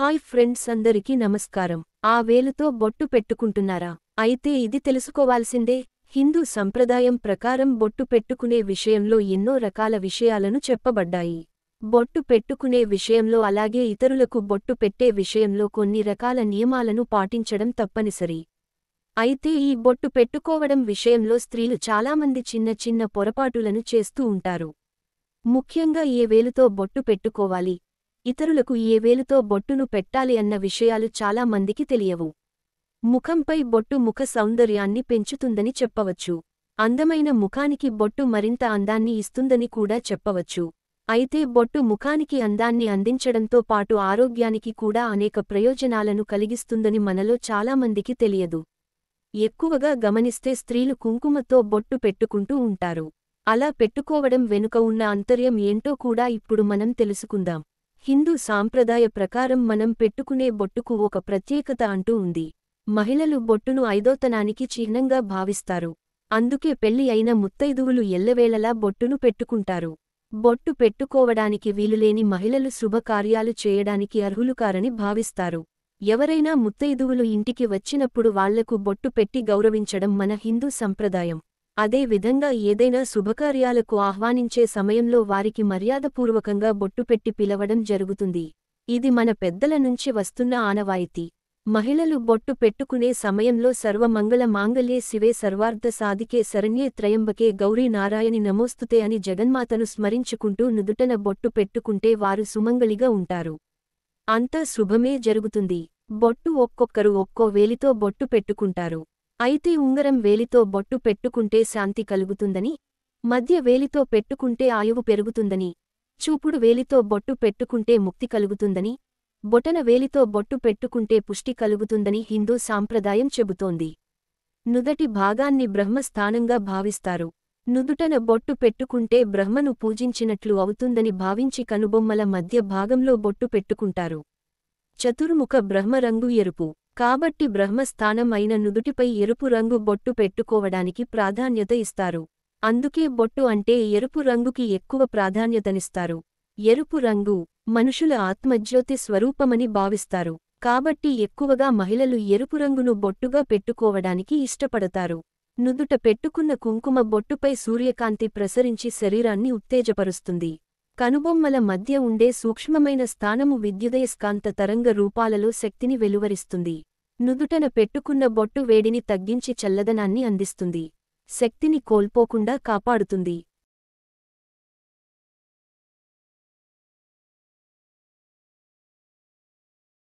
hi friends అందరికీ నమస్కారం ఆ వేలుతో బొట్టు పెట్టుకుంటున్నారా అయితే ఇది తెలుసుకోవాల్సిందే హిందూ సంప్రదాయం ప్రకారం బొట్టు పెట్టుకునే విషయంలో ఎన్నో రకాల విషయాలను చెప్పబడ్డాయి బొట్టు పెట్టుకునే విషయంలో అలాగే ఇతరులకు బొట్టు పెట్టే విషయంలో కొన్ని రకాల నియమాలను పాటించడం తప్పనిసరి అయితే ఈ బొట్టు పెట్టుకోవడం విషయంలో స్త్రీలు చాలామంది చిన్న చిన్న పొరపాటులను చేస్తూ ఉంటారు ముఖ్యంగా ఏ వేలుతో బొట్టు పెట్టుకోవాలి ఇతరులకు ఏ వేలుతో బొట్టును పెట్టాలి అన్న విషయాలు చాలా మందికి తెలియవు ముఖంపై బొట్టు ముఖ సౌందర్యాన్ని పెంచుతుందని చెప్పవచ్చు అందమైన ముఖానికి బొట్టు మరింత అందాన్ని ఇస్తుందని కూడా చెప్పవచ్చు అయితే బొట్టు ముఖానికి అందాన్ని అందించడంతో పాటు ఆరోగ్యానికి కూడా అనేక ప్రయోజనాలను కలిగిస్తుందని మనలో చాలామందికి తెలియదు ఎక్కువగా గమనిస్తే స్త్రీలు కుంకుమతో బొట్టు పెట్టుకుంటూ ఉంటారు అలా పెట్టుకోవడం వెనుక ఉన్న అంతర్యం ఏంటో కూడా ఇప్పుడు మనం తెలుసుకుందాం హిందూ సాంప్రదాయ ప్రకారం మనం పెట్టుకునే బొట్టుకు ఒక ప్రత్యేకత అంటూ ఉంది మహిళలు బొట్టును ఐదోతనానికి చిహ్నంగా భావిస్తారు అందుకే పెళ్లి అయిన ముత్తైదువులు ఎల్లవేళలా బొట్టును పెట్టుకుంటారు బొట్టు పెట్టుకోవడానికి వీలులేని మహిళలు శుభకార్యాలు చేయడానికి అర్హులు కారని భావిస్తారు ఎవరైనా ముత్తైదువులు ఇంటికి వచ్చినప్పుడు వాళ్లకు బొట్టు పెట్టి గౌరవించడం మన హిందూ సంప్రదాయం అదేవిధంగా ఏదైనా శుభకార్యాలకు ఆహ్వానించే సమయంలో వారికి మర్యాదపూర్వకంగా బొట్టుపెట్టి పిలవడం జరుగుతుంది ఇది మన పెద్దల నుంచి వస్తున్న ఆనవాయితీ మహిళలు బొట్టు పెట్టుకునే సమయంలో సర్వమంగళ మాంగళ్యే శివే సర్వార్థ సాధికే శరణ్యే త్రయంబకే గౌరీ నారాయణి నమోస్తుతే అని జగన్మాతను స్మరించుకుంటూ నుదుటన బొట్టు పెట్టుకుంటే వారు సుమంగళిగా ఉంటారు అంతా శుభమే జరుగుతుంది బొట్టు ఒక్కొక్కరు ఒక్కో వేలితో బొట్టు పెట్టుకుంటారు అయితే ఉంగరం వేలితో బొట్టు పెట్టుకుంటే శాంతి కలుగుతుందని మధ్య వేలితో పెట్టుకుంటే ఆయువు పెరుగుతుందని చూపుడు వేలితో బొట్టు పెట్టుకుంటే ముక్తి కలుగుతుందని బొటన వేలితో బొట్టు పెట్టుకుంటే పుష్టి కలుగుతుందని హిందూ సాంప్రదాయం చెబుతోంది నుదటి భాగాన్ని బ్రహ్మస్థానంగా భావిస్తారు నుదుటన బొట్టు పెట్టుకుంటే బ్రహ్మను పూజించినట్లు అవుతుందని భావించి కనుబొమ్మల మధ్య భాగంలో బొట్టు పెట్టుకుంటారు చతుర్ముఖ బ్రహ్మరంగు ఎరుపు కాబట్టి బ్రహ్మస్థానం అయిన నుదుటిపై ఎరుపు రంగు బొట్టు పెట్టుకోవడానికి ప్రాధాన్యత ఇస్తారు అందుకే బొట్టు అంటే ఎరుపు రంగుకి ఎక్కువ ప్రాధాన్యతనిస్తారు ఎరుపు రంగు మనుషుల ఆత్మజ్యోతి స్వరూపమని భావిస్తారు కాబట్టి ఎక్కువగా మహిళలు ఎరుపు రంగును బొట్టుగా పెట్టుకోవడానికి ఇష్టపడతారు నుదుట పెట్టుకున్న కుంకుమ బొట్టుపై సూర్యకాంతి ప్రసరించి శరీరాన్ని ఉత్తేజపరుస్తుంది కనుబొమ్మల మధ్య ఉండే సూక్ష్మమైన స్థానము విద్యుదయస్కాంత తరంగ రూపాలలో శక్తిని వెలువరిస్తుంది నుదుటన పెట్టుకున్న బొట్టు వేడిని తగ్గించి చల్లదనాన్ని అందిస్తుంది శక్తిని కోల్పోకుండా కాపాడుతుంది